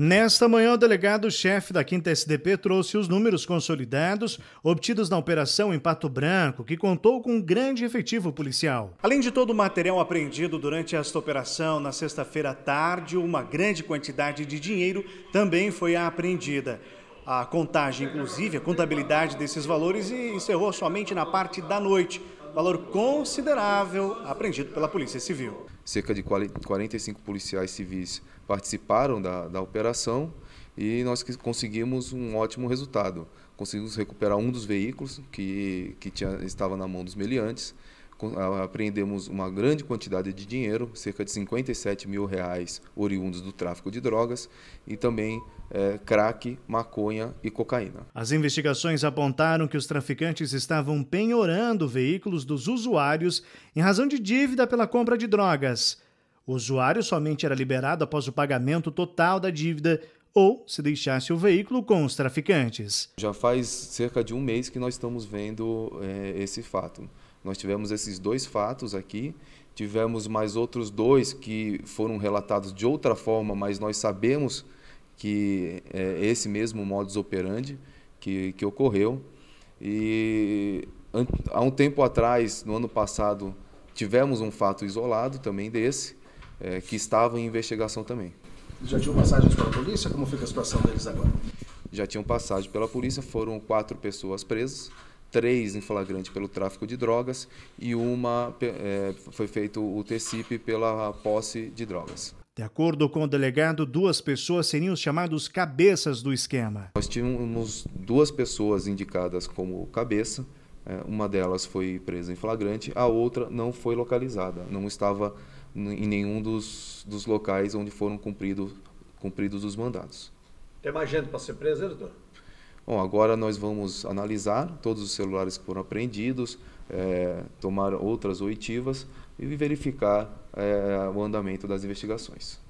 Nesta manhã, o delegado-chefe da quinta SDP trouxe os números consolidados obtidos na operação em Pato Branco, que contou com um grande efetivo policial. Além de todo o material apreendido durante esta operação, na sexta-feira à tarde, uma grande quantidade de dinheiro também foi apreendida. A contagem, inclusive, a contabilidade desses valores encerrou somente na parte da noite valor considerável apreendido pela Polícia Civil. Cerca de 45 policiais civis participaram da, da operação e nós conseguimos um ótimo resultado. Conseguimos recuperar um dos veículos que, que tinha, estava na mão dos meliantes, apreendemos uma grande quantidade de dinheiro, cerca de 57 mil reais oriundos do tráfico de drogas e também é, crack, maconha e cocaína. As investigações apontaram que os traficantes estavam penhorando veículos dos usuários em razão de dívida pela compra de drogas. O usuário somente era liberado após o pagamento total da dívida ou se deixasse o veículo com os traficantes. Já faz cerca de um mês que nós estamos vendo é, esse fato. Nós tivemos esses dois fatos aqui, tivemos mais outros dois que foram relatados de outra forma, mas nós sabemos que é esse mesmo modus operandi que, que ocorreu. E há um tempo atrás, no ano passado, tivemos um fato isolado também desse, é, que estava em investigação também. Já tinham passagens pela polícia? Como fica a situação deles agora? Já tinham passagem pela polícia, foram quatro pessoas presas, três em flagrante pelo tráfico de drogas e uma é, foi feito o TCIP pela posse de drogas. De acordo com o delegado, duas pessoas seriam os chamados cabeças do esquema. Nós tínhamos duas pessoas indicadas como cabeça, é, uma delas foi presa em flagrante, a outra não foi localizada, não estava em nenhum dos, dos locais onde foram cumprido, cumpridos os mandados. Tem mais gente para ser presa, doutor? Bom, agora nós vamos analisar todos os celulares que foram apreendidos, é, tomar outras oitivas e verificar é, o andamento das investigações.